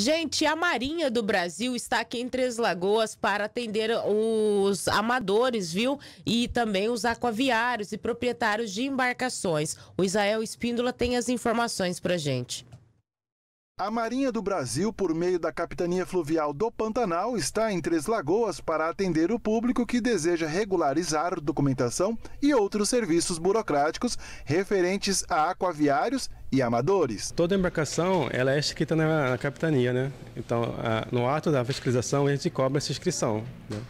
Gente, a Marinha do Brasil está aqui em Três Lagoas para atender os amadores, viu? E também os aquaviários e proprietários de embarcações. O Israel Espíndola tem as informações para gente. A Marinha do Brasil, por meio da Capitania Fluvial do Pantanal, está em Três Lagoas para atender o público que deseja regularizar documentação e outros serviços burocráticos referentes a aquaviários e amadores. Toda embarcação ela é escrita na, na capitania, né? Então, a, no ato da fiscalização, a gente cobra essa inscrição. Né?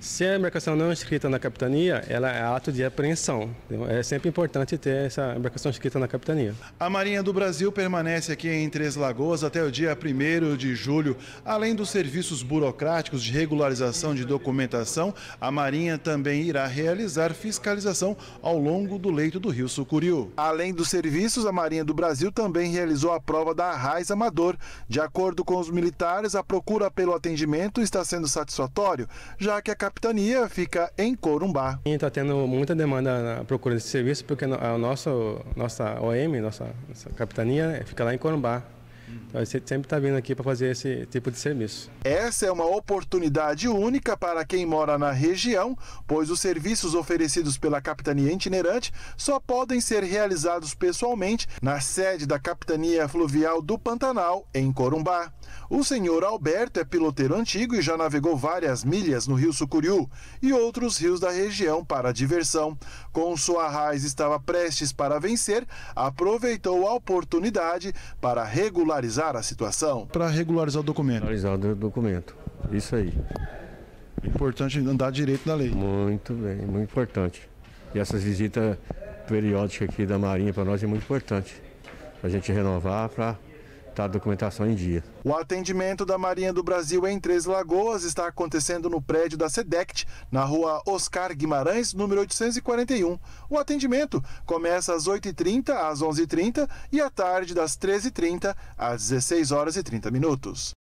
Se a embarcação não é inscrita na capitania, ela é ato de apreensão. Então, é sempre importante ter essa embarcação inscrita na capitania. A Marinha do Brasil permanece aqui em Três Lagoas até o dia 1 de julho. Além dos serviços burocráticos de regularização de documentação, a Marinha também irá realizar fiscalização ao longo do leito do rio Sucuriú. Além dos serviços, a Marinha do Brasil também realizou a prova da raiz Amador. De acordo com os militares, a procura pelo atendimento está sendo satisfatório, já que a capitania fica em Corumbá. está tendo muita demanda na procura desse serviço, porque a nossa nossa OM, nossa, nossa capitania, é, fica lá em Corumbá. Então, você sempre está vindo aqui para fazer esse tipo de serviço. Essa é uma oportunidade única para quem mora na região, pois os serviços oferecidos pela Capitania Itinerante só podem ser realizados pessoalmente na sede da Capitania Fluvial do Pantanal, em Corumbá. O senhor Alberto é piloteiro antigo e já navegou várias milhas no rio Sucuriú e outros rios da região para diversão. Com sua raiz estava prestes para vencer, aproveitou a oportunidade para regularizar a situação. Para regularizar o documento. Regularizar o documento, isso aí. Importante andar direito na lei. Muito bem, muito importante. E essas visitas periódicas aqui da Marinha para nós é muito importante. A gente renovar para a documentação em dia. O atendimento da Marinha do Brasil em Três Lagoas está acontecendo no prédio da SEDECT, na rua Oscar Guimarães, número 841. O atendimento começa às 8h30 às 11h30 e à tarde das 13h30 às 16 h 30 minutos.